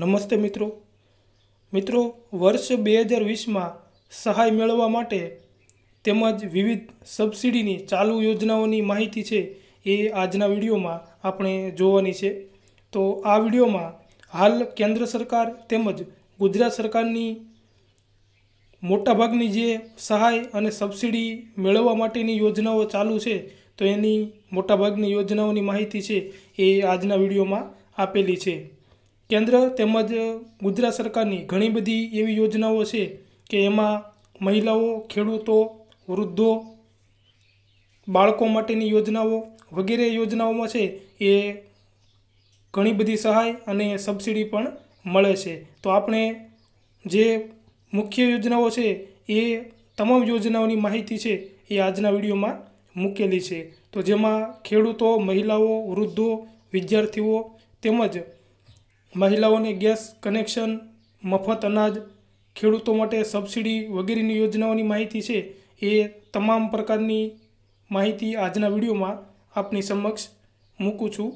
નમસ્તે મિત્રો મિત્રો વર્ષ બે હજાર વીસમાં સહાય મેળવવા માટે તેમજ વિવિધ સબસિડીની ચાલુ યોજનાઓની માહિતી છે એ આજના વિડીયોમાં આપણે જોવાની છે તો આ વિડીયોમાં હાલ કેન્દ્ર સરકાર તેમજ ગુજરાત સરકારની મોટાભાગની જે સહાય અને સબસિડી મેળવવા માટેની યોજનાઓ ચાલુ છે તો એની મોટાભાગની યોજનાઓની માહિતી છે એ આજના વિડીયોમાં આપેલી છે કેન્દ્ર તેમજ ગુજરાત સરકારની ઘણી બધી એવી યોજનાઓ છે કે એમાં મહિલાઓ ખેડૂતો વૃદ્ધો બાળકો માટેની યોજનાઓ વગેરે યોજનાઓમાં છે એ ઘણી બધી સહાય અને સબસિડી પણ મળે છે તો આપણે જે મુખ્ય યોજનાઓ છે એ તમામ યોજનાઓની માહિતી છે એ આજના વિડીયોમાં મૂકેલી છે તો જેમાં ખેડૂતો મહિલાઓ વૃદ્ધો વિદ્યાર્થીઓ તેમજ મહિલાઓને ગેસ કનેક્શન મફત અનાજ ખેડૂતો માટે સબસિડી વગેરેની યોજનાઓની માહિતી છે એ તમામ પ્રકારની માહિતી આજના વિડીયોમાં આપની સમક્ષ મૂકું છું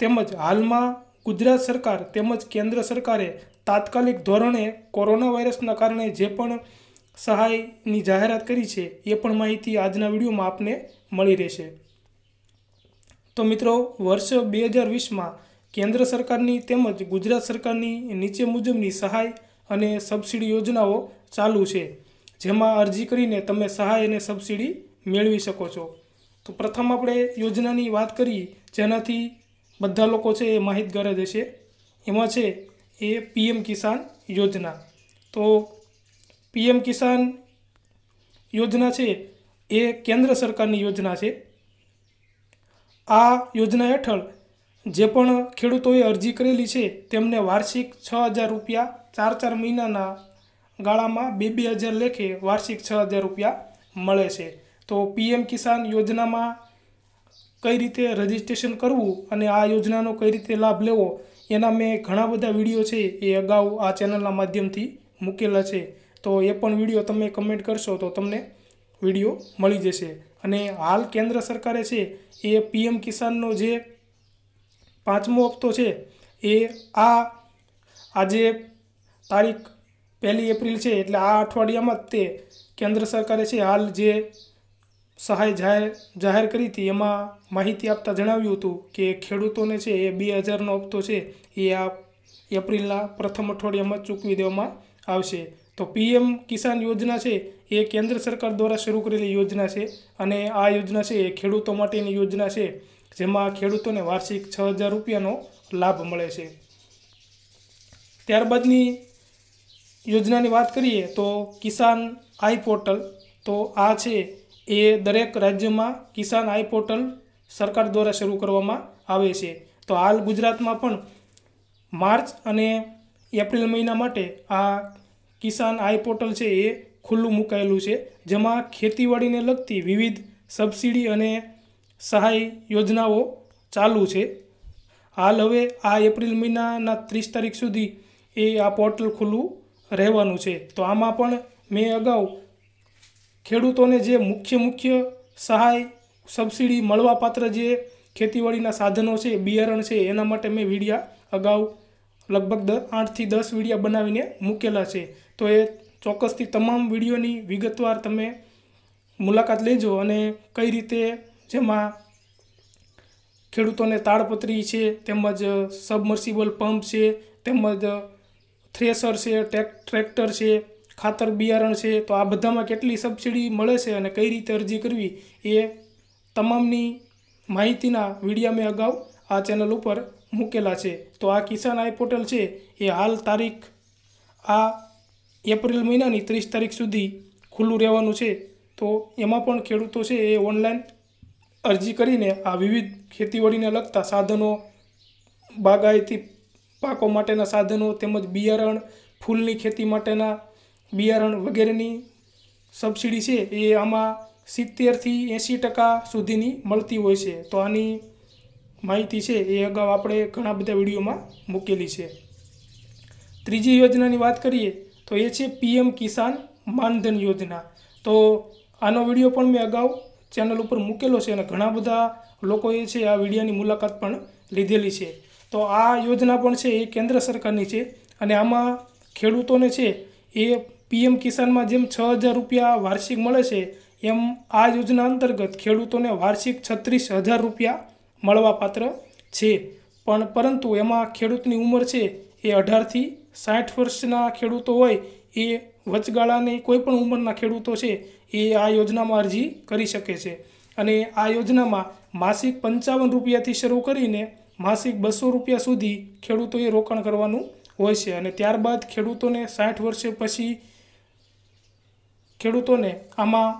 તેમજ હાલમાં ગુજરાત સરકાર તેમજ કેન્દ્ર સરકારે તાત્કાલિક ધોરણે કોરોના વાયરસના કારણે જે પણ સહાયની જાહેરાત કરી છે એ પણ માહિતી આજના વિડીયોમાં આપને મળી રહેશે તો મિત્રો વર્ષ બે હજાર વીસમાં કેન્દ્ર સરકારની તેમજ ગુજરાત સરકારની નીચે મુજબની સહાય અને સબસિડી યોજનાઓ ચાલુ છે જેમાં અરજી કરીને તમે સહાય અને સબસિડી મેળવી શકો છો તો પ્રથમ આપણે યોજનાની વાત કરીએ જેનાથી બધા લોકો છે એ માહિતગાર જ હશે એમાં છે એ પીએમ કિસાન યોજના તો પીએમ કિસાન યોજના છે એ કેન્દ્ર સરકારની યોજના છે આ યોજના હેઠળ જે પણ ખેડૂતોએ અરજી કરેલી છે તેમને વાર્ષિક છ હજાર રૂપિયા ચાર ચાર મહિનાના ગાળામાં બે બે હજાર લેખે વાર્ષિક છ હજાર રૂપિયા મળે છે તો પીએમ કિસાન યોજનામાં કઈ રીતે રજીસ્ટ્રેશન કરવું અને આ યોજનાનો કઈ રીતે લાભ લેવો એના મેં ઘણા બધા વિડીયો છે એ અગાઉ આ ચેનલના માધ્યમથી મૂકેલા છે તો એ પણ વિડીયો તમે કમેન્ટ કરશો તો તમને વિડીયો મળી જશે અને હાલ કેન્દ્ર સરકારે છે એ પીએમ કિસાનનો જે પાંચમો હપ્તો છે એ આ આજે તારીખ પહેલી એપ્રિલ છે એટલે આ અઠવાડિયામાં તે કેન્દ્ર સરકારે છે હાલ જે સહાય જાહેર જાહેર કરી હતી એમાં માહિતી આપતા જણાવ્યું હતું કે ખેડૂતોને છે એ બે હજારનો હપ્તો છે એ આ એપ્રિલના પ્રથમ અઠવાડિયામાં ચૂકવી દેવામાં આવશે તો પીએમ કિસાન યોજના છે એ કેન્દ્ર સરકાર દ્વારા શરૂ કરેલી યોજના છે અને આ યોજના છે એ ખેડૂતો માટેની યોજના છે જેમાં ખેડૂતોને વાર્ષિક છ હજાર રૂપિયાનો લાભ મળે છે ત્યારબાદની યોજનાની વાત કરીએ તો કિસાન આઈ પોર્ટલ તો આ છે એ દરેક રાજ્યમાં કિસાન આઈ પોર્ટલ સરકાર દ્વારા શરૂ કરવામાં આવે છે તો હાલ ગુજરાતમાં પણ માર્ચ અને એપ્રિલ મહિના માટે આ કિસાન આઈ પોર્ટલ છે એ ખુલ્લું મુકાયેલું છે જેમાં ખેતીવાડીને લગતી વિવિધ સબસિડી અને સહાય યોજનાઓ ચાલુ છે હાલ હવે આ એપ્રિલ મહિનાના ત્રીસ તારીખ સુધી એ આ પોર્ટલ ખુલ્લું રહેવાનું છે તો આમાં પણ મેં અગાઉ ખેડૂતોને જે મુખ્ય મુખ્ય સહાય સબસિડી મળવાપાત્ર જે ખેતીવાડીના સાધનો છે બિયારણ છે એના માટે મેં વિડીયા અગાઉ લગભગ દ આઠથી દસ વીડિયા બનાવીને મૂકેલા છે તો એ ચોક્કસથી તમામ વિડીયોની વિગતવાર તમે મુલાકાત લેજો અને કઈ રીતે જેમાં ખેડૂતોને તાડપત્રી છે તેમજ સબમર્સિબલ પંપ છે તેમજ થ્રેસર છે ટ્રેક્ટર છે ખાતર બિયારણ છે તો આ બધામાં કેટલી સબસિડી મળે છે અને કઈ રીતે અરજી કરવી એ તમામની માહિતીના વિડીયા મેં અગાઉ આ ચેનલ ઉપર મૂકેલા છે તો આ કિસાન આઈ પોર્ટલ છે એ હાલ તારીખ આ એપ્રિલ મહિનાની ત્રીસ તારીખ સુધી ખુલ્લું રહેવાનું છે તો એમાં પણ ખેડૂતો છે એ ઓનલાઈન અરજી કરીને આ વિવિધ ખેતીવાડીને લગતા સાધનો બાગાયતી પાકો માટેના સાધનો તેમજ બિયારણ ફૂલની ખેતી માટેના બિયારણ વગેરેની સબસિડી છે એ આમાં સિત્તેરથી એંસી ટકા સુધીની મળતી હોય છે તો આની માહિતી છે એ અગાઉ આપણે ઘણા બધા વિડીયોમાં મૂકેલી છે ત્રીજી યોજનાની વાત કરીએ તો એ છે પીએમ કિસાન માનધન યોજના તો આનો વિડીયો પણ મેં અગાઉ ચેનલ ઉપર મૂકેલો છે અને ઘણા બધા લોકોએ છે આ વિડિયાની મુલાકાત પણ લીધેલી છે તો આ યોજના પણ છે એ કેન્દ્ર સરકારની છે અને આમાં ખેડૂતોને છે એ પીએમ કિસાનમાં જેમ છ હજાર રૂપિયા વાર્ષિક મળે છે એમ આ યોજના અંતર્ગત ખેડૂતોને વાર્ષિક છત્રીસ હજાર રૂપિયા મળવાપાત્ર છે પણ પરંતુ એમાં ખેડૂતની ઉંમર છે એ અઢારથી સાઠ વર્ષના ખેડૂતો હોય એ વચગાળાની કોઈપણ ઉંમરના ખેડૂતો છે એ આ યોજનામાં અરજી કરી શકે છે અને આ યોજનામાં માસિક પંચાવન રૂપિયાથી શરૂ કરીને માસિક બસો રૂપિયા સુધી ખેડૂતોએ રોકાણ કરવાનું હોય છે અને ત્યારબાદ ખેડૂતોને સાઠ વર્ષે પછી ખેડૂતોને આમાં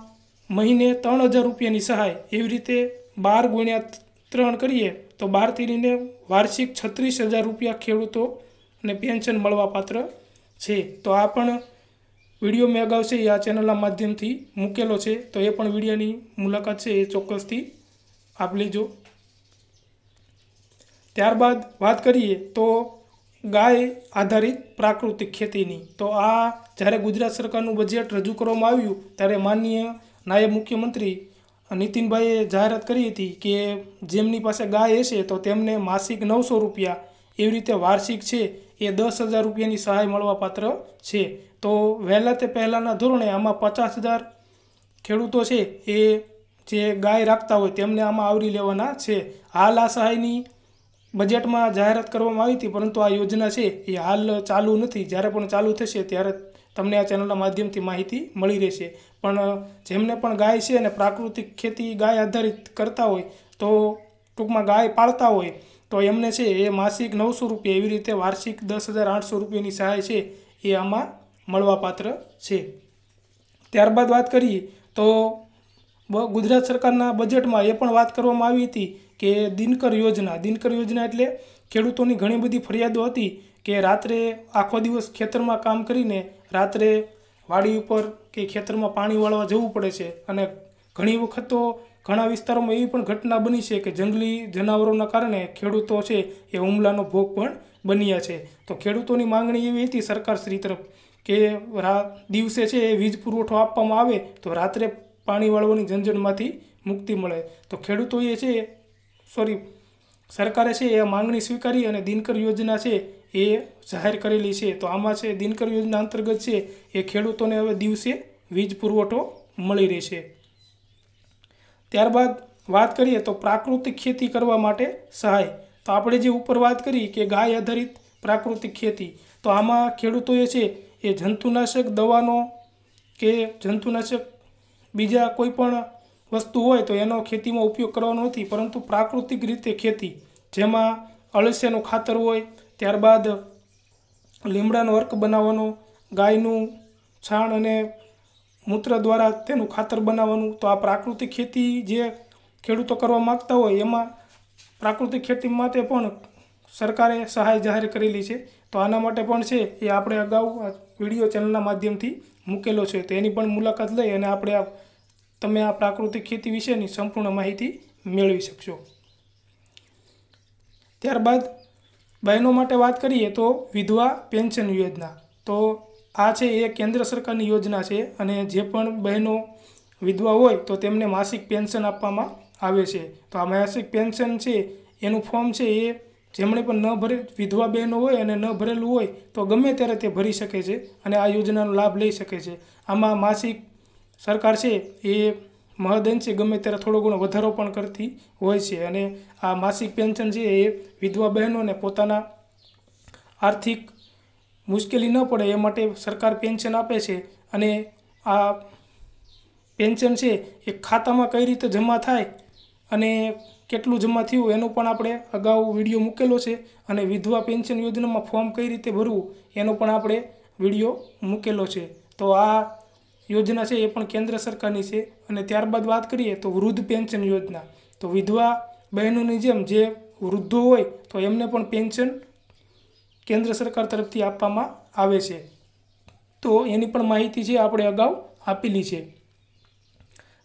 મહિને ત્રણ હજાર રૂપિયાની સહાય એવી રીતે બાર ગુણ્યા ત્રણ કરીએ તો બારથી લઈને વાર્ષિક છત્રીસ હજાર રૂપિયા ખેડૂતોને પેન્શન મળવાપાત્ર છે તો આ પણ વિડીયો મેં અગાઉ છે એ આ ચેનલના માધ્યમથી મૂકેલો છે તો એ પણ વિડીયોની મુલાકાત છે એ ચોક્કસથી આપ લેજો ત્યારબાદ વાત કરીએ તો ગાય આધારિત પ્રાકૃતિક ખેતીની તો આ જ્યારે ગુજરાત સરકારનું બજેટ રજૂ કરવામાં આવ્યું ત્યારે માનનીય નાયબ મુખ્યમંત્રી નીતિનભાઈએ જાહેરાત કરી હતી કે જેમની પાસે ગાય હશે તો તેમને માસિક નવસો રૂપિયા એવી રીતે વાર્ષિક છે એ દસ હજાર રૂપિયાની સહાય મળવાપાત્ર છે તો વહેલા તે પહેલાંના ધોરણે આમાં પચાસ હજાર ખેડૂતો છે એ જે ગાય રાખતા હોય તેમને આમાં આવરી લેવાના છે હાલ આ સહાયની બજેટમાં જાહેરાત કરવામાં આવી હતી પરંતુ આ યોજના છે એ હાલ ચાલુ નથી જ્યારે પણ ચાલુ થશે ત્યારે તમને આ ચેનલના માધ્યમથી માહિતી મળી રહેશે પણ જેમને પણ ગાય છે અને પ્રાકૃતિક ખેતી ગાય આધારિત કરતા હોય તો ટૂંકમાં ગાય પાળતા હોય તો એમને છે એ માસિક નવસો રૂપિયા એવી રીતે વાર્ષિક દસ હજાર આઠસો રૂપિયાની સહાય છે એ આમાં મળવાપાત્ર છે ત્યારબાદ વાત કરીએ તો ગુજરાત સરકારના બજેટમાં એ પણ વાત કરવામાં આવી હતી કે દિનકર યોજના દિનકર યોજના એટલે ખેડૂતોની ઘણી બધી ફરિયાદો હતી કે રાત્રે આખો દિવસ ખેતરમાં કામ કરીને રાત્રે વાડી ઉપર કે ખેતરમાં પાણી વાળવા જવું પડે છે અને ઘણી વખત તો ઘણા વિસ્તારોમાં એવી પણ ઘટના બની છે કે જંગલી જનાવરોના કારણે ખેડૂતો છે એ હુમલાનો ભોગ પણ બન્યા છે તો ખેડૂતોની માંગણી એવી હતી સરકાર શ્રી તરફ કે દિવસે છે એ વીજ પુરવઠો આપવામાં આવે તો રાત્રે પાણી વાળવાની ઝંઝટમાંથી મુક્તિ મળે તો ખેડૂતોએ છે સોરી સરકારે છે એ માંગણી સ્વીકારી અને દિનકર યોજના છે એ જાહેર કરેલી છે તો આમાં છે દિનકર યોજના અંતર્ગત છે એ ખેડૂતોને હવે દિવસે વીજ પુરવઠો મળી રહેશે ત્યારબાદ વાત કરીએ તો પ્રાકૃતિક ખેતી કરવા માટે સહાય તો આપણે જે ઉપર વાત કરી કે ગાય આધારિત પ્રાકૃતિક ખેતી તો આમાં ખેડૂતોએ છે એ જંતુનાશક દવાનો કે જંતુનાશક બીજા કોઈ પણ વસ્તુ હોય તો એનો ખેતીમાં ઉપયોગ કરવાનો નથી પરંતુ પ્રાકૃતિક રીતે ખેતી જેમાં અળસિયાનું ખાતર હોય ત્યારબાદ લીમડાનો અર્ક બનાવવાનો ગાયનું છાણ અને મૂત્ર દ્વારા તેનું ખાતર બનાવવાનું તો આ પ્રાકૃતિક ખેતી જે ખેડૂતો કરવા માગતા હોય એમાં પ્રાકૃતિક ખેતી માટે પણ સરકારે સહાય જાહેર કરેલી છે તો આના માટે પણ છે એ આપણે અગાઉ વિડીયો ચેનલના માધ્યમથી મૂકેલો છે તો એની પણ મુલાકાત લઈ અને આપણે તમે આ પ્રાકૃતિક ખેતી વિશેની સંપૂર્ણ માહિતી મેળવી શકશો ત્યારબાદ બહેનો માટે વાત કરીએ તો વિધવા પેન્શન યોજના તો આ છે એ કેન્દ્ર સરકારની યોજના છે અને જે પણ બહેનો વિધવા હોય તો તેમને માસિક પેન્શન આપવામાં આવે છે તો આ માસિક પેન્શન છે એનું ફોર્મ છે એ જેમણે પણ ન ભરે વિધવા બહેનો હોય અને ન ભરેલું હોય તો ગમે ત્યારે તે ભરી શકે છે અને આ યોજનાનો લાભ લઈ શકે છે આમાં માસિક સરકાર છે એ મહદઅંશે ગમે ત્યારે થોડો ઘણો વધારો પણ કરતી હોય છે અને આ માસિક પેન્શન છે એ વિધવા બહેનોને પોતાના આર્થિક મુશ્કેલી ન પડે એ માટે સરકાર પેન્શન આપે છે અને આ પેન્શન છે એ ખાતામાં કઈ રીતે જમા થાય અને કેટલું જમા થયું એનો પણ આપણે અગાઉ વિડીયો મૂકેલો છે અને વિધવા પેન્શન યોજનામાં ફોર્મ કઈ રીતે ભરવું એનો પણ આપણે વિડીયો મૂકેલો છે તો આ યોજના છે એ પણ કેન્દ્ર સરકારની છે અને ત્યારબાદ વાત કરીએ તો વૃદ્ધ પેન્શન યોજના તો વિધવા બહેનોની જેમ જે વૃદ્ધો હોય તો એમને પણ પેન્શન કેન્દ્ર સરકાર તરફથી આપવામાં આવે છે તો એની પણ માહિતી છે આપણે અગાઉ આપેલી છે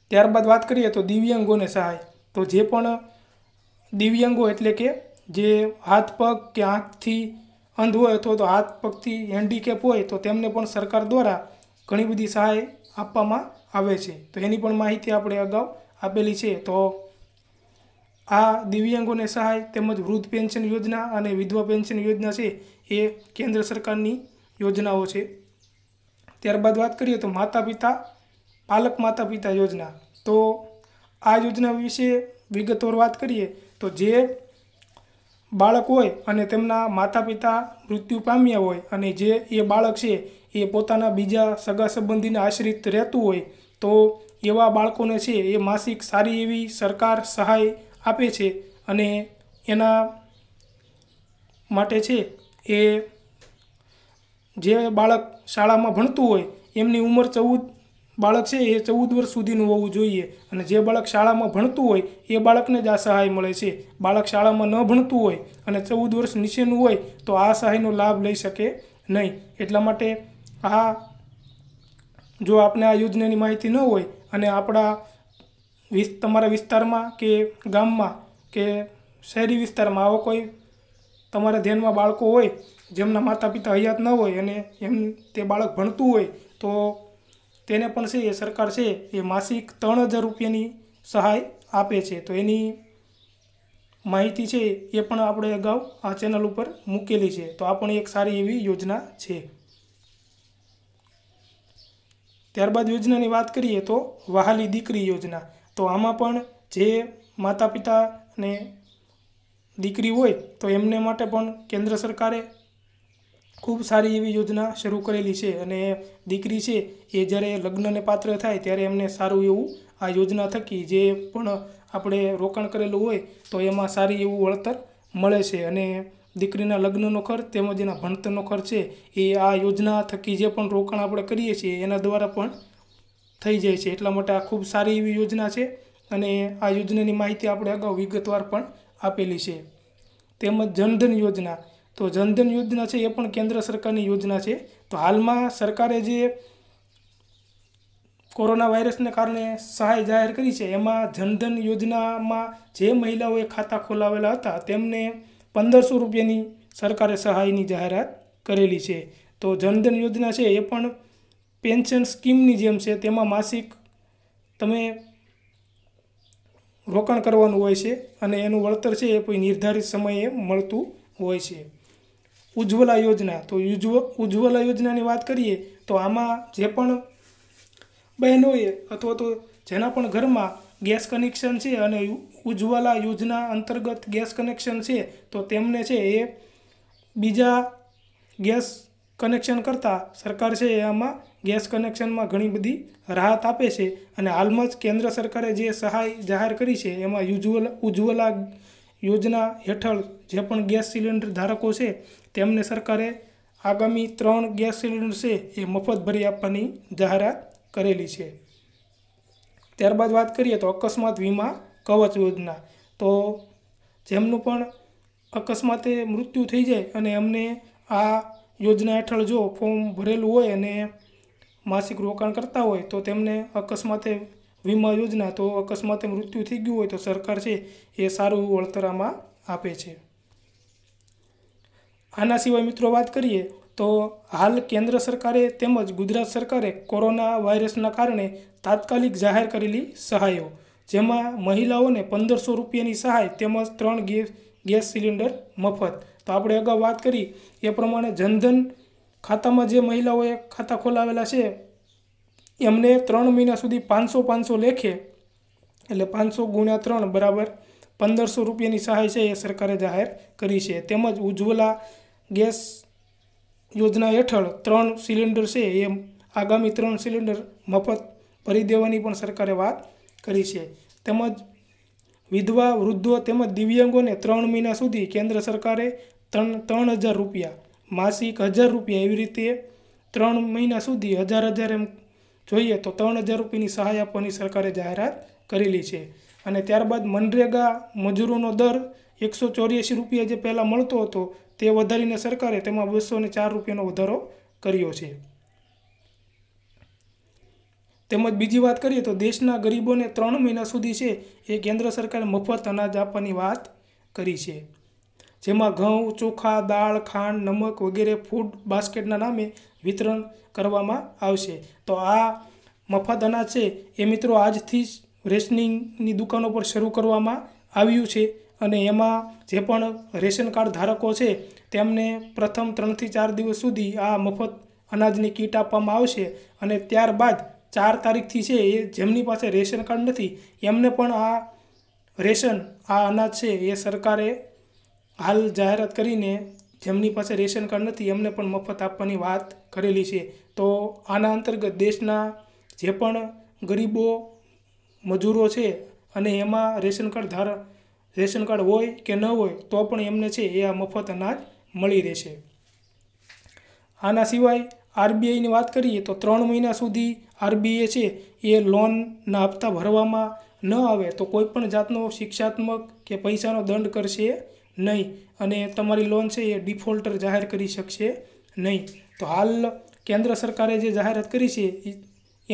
ત્યારબાદ વાત કરીએ તો દિવ્યાંગોને સહાય તો જે પણ દિવ્યાંગો એટલે કે જે હાથ પગ કે આંખથી અંધ હોય અથવા તો હાથ પગથી હેન્ડીકેપ હોય તો તેમને પણ સરકાર દ્વારા ઘણી બધી સહાય આપવામાં આવે છે તો એની પણ માહિતી આપણે અગાઉ આપેલી છે તો આ દિવ્યાંગોને સહાય તેમજ વૃદ્ધ પેન્શન યોજના અને વિધવા પેન્શન યોજના છે એ કેન્દ્ર સરકારની યોજનાઓ છે ત્યારબાદ વાત કરીએ તો માતા પિતા પાલક માતા પિતા યોજના તો આ યોજના વિશે વિગતવાર વાત કરીએ તો જે બાળક હોય અને તેમના માતા પિતા મૃત્યુ પામ્યા હોય અને જે એ બાળક છે એ પોતાના બીજા સગા સંબંધીને આશ્રિત રહેતું હોય તો એવા બાળકોને છે એ માસિક સારી એવી સરકાર સહાય આપે છે અને એના માટે છે એ જે બાળક શાળામાં ભણતું હોય એમની ઉંમર ચૌદ બાળક છે એ ચૌદ વર્ષ સુધીનું હોવું જોઈએ અને જે બાળક શાળામાં ભણતું હોય એ બાળકને જ આ સહાય મળે છે બાળક શાળામાં ન ભણતું હોય અને ચૌદ વર્ષ નીચેનું હોય તો આ સહાયનો લાભ લઈ શકે નહીં એટલા માટે આ જો આપને આ યોજનાની માહિતી ન હોય અને આપણા વિસ તમારા વિસ્તારમાં કે ગામમાં કે શહેરી વિસ્તારમાં આવો કોઈ તમારા ધ્યાનમાં બાળકો હોય જેમના માતા પિતા હયાત ન હોય અને એમ તે બાળક ભણતું હોય તો તેને પણ છે એ સરકાર છે એ માસિક ત્રણ હજાર રૂપિયાની સહાય આપે છે તો એની માહિતી છે એ પણ આપણે અગાઉ આ ચેનલ ઉપર મૂકેલી છે તો આ પણ એક સારી એવી યોજના છે ત્યારબાદ યોજનાની વાત કરીએ તો વહાલી દીકરી યોજના તો આમાં પણ જે માતા પિતાને દીકરી હોય તો એમને માટે પણ કેન્દ્ર સરકારે ખૂબ સારી એવી યોજના શરૂ કરેલી છે અને દીકરી છે એ જ્યારે લગ્નને પાત્ર થાય ત્યારે એમને સારું એવું આ યોજના થકી જે પણ આપણે રોકાણ કરેલું હોય તો એમાં સારી એવું વળતર મળે છે અને દીકરીના લગ્નનો ખર્ચ તેમજ એના ભણતરનો ખર્ચ છે એ આ યોજના થકી જે પણ રોકાણ આપણે કરીએ છીએ એના દ્વારા પણ થઈ જાય છે એટલા માટે આ ખૂબ સારી એવી યોજના છે અને આ યોજનાની માહિતી આપણે અગાઉ વિગતવાર પણ આપેલી છે તેમજ જનધન યોજના તો જનધન યોજના છે એ પણ કેન્દ્ર સરકારની યોજના છે તો હાલમાં સરકારે જે કોરોના વાયરસને કારણે સહાય જાહેર કરી છે એમાં જનધન યોજનામાં જે મહિલાઓએ ખાતા ખોલાવેલા હતા તેમને પંદરસો રૂપિયાની સરકારે સહાયની જાહેરાત કરેલી છે તો જનધન યોજના છે એ પણ પેન્શન સ્કીમની જેમ છે તેમાં માસિક તમે રોકાણ કરવાનું હોય છે અને એનું વળતર છે એ કોઈ નિર્ધારિત સમયે મળતું હોય છે ઉજ્જવલા યોજના તો ઉજ્જવલા યોજનાની વાત કરીએ તો આમાં જે પણ બહેનોએ અથવા તો જેના પણ ઘરમાં ગેસ કનેક્શન છે અને ઉજ્જવલા યોજના અંતર્ગત ગેસ કનેક્શન છે તો તેમને છે એ બીજા ગેસ કનેક્શન કરતાં સરકાર છે એ આમાં ગેસ કનેક્શનમાં ઘણી બધી રાહત આપે છે અને હાલમાં જ કેન્દ્ર સરકારે જે સહાય જાહેર કરી છે એમાં યુજવલા ઉજ્જવલા યોજના હેઠળ જે પણ ગેસ સિલિન્ડર ધારકો છે તેમને સરકારે આગામી ત્રણ ગેસ સિલિન્ડર છે એ મફત ભરી આપવાની જાહેરાત કરેલી છે ત્યારબાદ વાત કરીએ તો અકસ્માત વીમા કવચ યોજના તો જેમનું પણ અકસ્માતે મૃત્યુ થઈ જાય અને એમને આ યોજના હેઠળ જો ફોર્મ ભરેલું હોય અને માસિક રોકાણ કરતા હોય તો તેમને અકસ્માતે વીમા યોજના તો અકસ્માતે મૃત્યુ થઈ ગયું હોય તો સરકાર છે એ સારું એવું વળતરામાં આપે છે આના સિવાય મિત્રો વાત કરીએ તો હાલ કેન્દ્ર સરકારે તેમજ ગુજરાત સરકારે કોરોના વાયરસના કારણે તાત્કાલિક જાહેર કરેલી સહાયો જેમાં મહિલાઓને પંદરસો રૂપિયાની સહાય તેમજ ત્રણ ગેસ ગેસ સિલિન્ડર મફત તો આપણે અગાઉ વાત કરી એ પ્રમાણે જનધન ખાતામાં જે મહિલાઓએ ખાતા ખોલાવેલા છે એમને ત્રણ મહિના સુધી પાંચસો પાંચસો લેખે એટલે પાંચસો ગુણ્યા ત્રણ બરાબર પંદરસો રૂપિયાની સહાય છે એ સરકારે જાહેર કરી છે તેમજ ઉજ્જવલા ગેસ યોજના હેઠળ ત્રણ સિલિન્ડર છે એ આગામી ત્રણ સિલિન્ડર મફત ભરી દેવાની પણ સરકારે વાત કરી છે તેમજ વિધવા વૃદ્ધો તેમજ દિવ્યાંગોને ત્રણ મહિના સુધી કેન્દ્ર સરકારે ત્રણ ત્રણ હજાર રૂપિયા માસિક હજાર રૂપિયા એવી રીતે ત્રણ મહિના સુધી હજાર હજાર એમ જોઈએ તો ત્રણ હજાર રૂપિયાની સહાય આપવાની સરકારે જાહેરાત કરેલી છે અને ત્યારબાદ મનરેગા મજૂરોનો દર એકસો ચોર્યાસી રૂપિયા જે પહેલાં મળતો હતો તે વધારીને સરકારે તેમાં બસો ને ચાર રૂપિયાનો વધારો કર્યો છે તેમજ બીજી વાત કરીએ તો દેશના ગરીબોને ત્રણ મહિના સુધી છે એ કેન્દ્ર સરકારે મફત અનાજ આપવાની વાત કરી છે જેમાં ઘઉં ચોખા દાળ ખાંડ નમક વગેરે ફૂડ બાસ્કેટના નામે વિતરણ કરવામાં આવશે તો આ મફત અનાજ છે એ મિત્રો આજથી જ રેશનિંગની દુકાનો પર શરૂ કરવામાં આવ્યું છે અને એમાં જે પણ રેશન કાર્ડ ધારકો છે તેમને પ્રથમ ત્રણથી ચાર દિવસ સુધી આ મફત અનાજની કીટ આપવામાં આવશે અને ત્યારબાદ ચાર તારીખથી છે એ જેમની પાસે રેશન કાર્ડ નથી એમને પણ આ રેશન આ અનાજ છે એ સરકારે હાલ જાહેરાત કરીને જેમની પાસે રેશન કાર્ડ નથી એમને પણ મફત આપવાની વાત કરેલી છે તો આના અંતર્ગત દેશના જે પણ ગરીબો મજૂરો છે અને એમાં ration card Aadhaar ration card હોય કે ન હોય તો પણ એમને છે એ આ મફત અનાજ મળી રહેશે આના સિવાય આરબીઆઈની વાત કરીએ તો ત્રણ મહિના સુધી આરબીઆઈ છે એ લોનના હપ્તા ભરવામાં ન આવે તો કોઈપણ જાતનો શિક્ષાત્મક કે પૈસાનો દંડ કરશે નહીં અને તમારી લોન છે એ ડિફોલ્ટર જાહેર કરી શકશે નહીં તો હાલ કેન્દ્ર સરકારે જે જાહેરાત કરી છે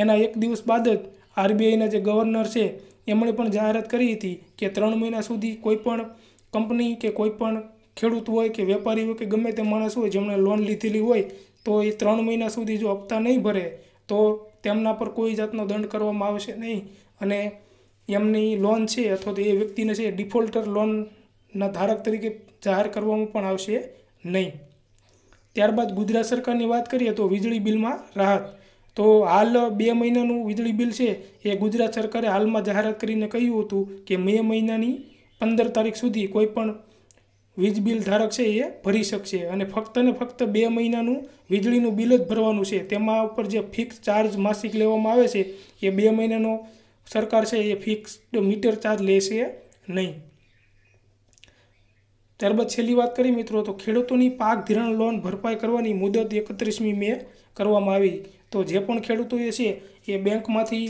એના એક દિવસ બાદ જ આરબીઆઈના જે ગવર્નર છે એમણે પણ જાહેરાત કરી હતી કે ત્રણ મહિના સુધી કોઈપણ કંપની કે કોઈ પણ ખેડૂત હોય કે વેપારી હોય કે ગમે તે માણસ હોય જેમણે લોન લીધેલી હોય તો એ ત્રણ મહિના સુધી જો હપ્તા નહીં ભરે તો તેમના પર કોઈ જાતનો દંડ કરવામાં આવશે નહીં અને એમની લોન છે અથવા તો એ વ્યક્તિને છે ડિફોલ્ટર લોન ના ધારક તરીકે જાહેર કરવામાં પણ આવશે નહીં ત્યારબાદ ગુજરાત સરકારની વાત કરીએ તો વીજળી બિલમાં રાહત તો હાલ બે મહિનાનું વીજળી બિલ છે એ ગુજરાત સરકારે હાલમાં જાહેરાત કરીને કહ્યું હતું કે મે મહિનાની પંદર તારીખ સુધી કોઈ પણ વીજ બિલ ધારક છે એ ભરી શકશે અને ફક્ત ને ફક્ત બે મહિનાનું વીજળીનું બિલ જ ભરવાનું છે તેમાં ઉપર જે ફિક્સ ચાર્જ માસિક લેવામાં આવે છે એ બે મહિનાનો સરકાર છે એ ફિક્સ મીટર ચાર્જ લેશે નહીં ત્યારબાદ છેલ્લી વાત કરી મિત્રો તો ખેડૂતોની પાક ધિરાણ લોન ભરપાઈ કરવાની મુદત એકત્રીસમી મે કરવામાં આવી તો જે પણ ખેડૂતો એ છે એ બેંકમાંથી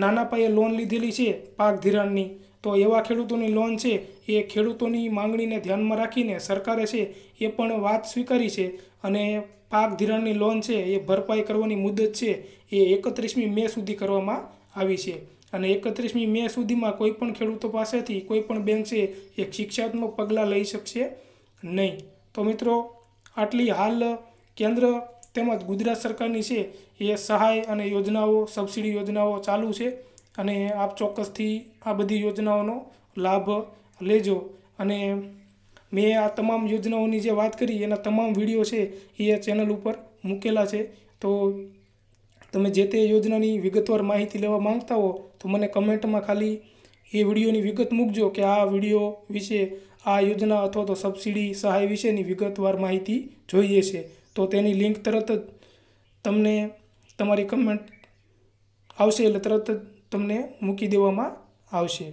નાના પાયે લોન લીધેલી છે પાક ધિરાણની તો એવા ખેડૂતોની લોન છે એ ખેડૂતોની માંગણીને ધ્યાનમાં રાખીને સરકારે છે એ પણ વાત સ્વીકારી છે અને પાક ધિરાણની લોન છે એ ભરપાઈ કરવાની મુદત છે એ એકત્રીસમી મે સુધી કરવામાં આવી છે અને એકત્રીસમી મે સુધીમાં કોઈ પણ ખેડૂતો પાસેથી કોઈપણ બેંક છે એક શિક્ષાત્મક પગલાં લઈ શકશે નહીં તો મિત્રો આટલી હાલ કેન્દ્ર તેમજ ગુજરાત સરકારની છે એ સહાય અને યોજનાઓ સબસિડી યોજનાઓ ચાલુ છે અને આપ ચોક્કસથી આ બધી યોજનાઓનો લાભ લેજો અને મેં આ તમામ યોજનાઓની જે વાત કરી એના તમામ વિડીયો છે એ ચેનલ ઉપર મૂકેલા છે તો તમે જે તે યોજનાની વિગતવાર માહિતી લેવા માંગતા હો તો મને કમેન્ટમાં ખાલી એ વિડીયોની વિગત મૂકજો કે આ વિડીયો વિશે આ યોજના અથવા તો સબસિડી સહાય વિશેની વિગતવાર માહિતી જોઈએ છે તો તેની લિંક તરત જ તમને તમારી કમેન્ટ આવશે એટલે તરત જ તમને મૂકી દેવામાં આવશે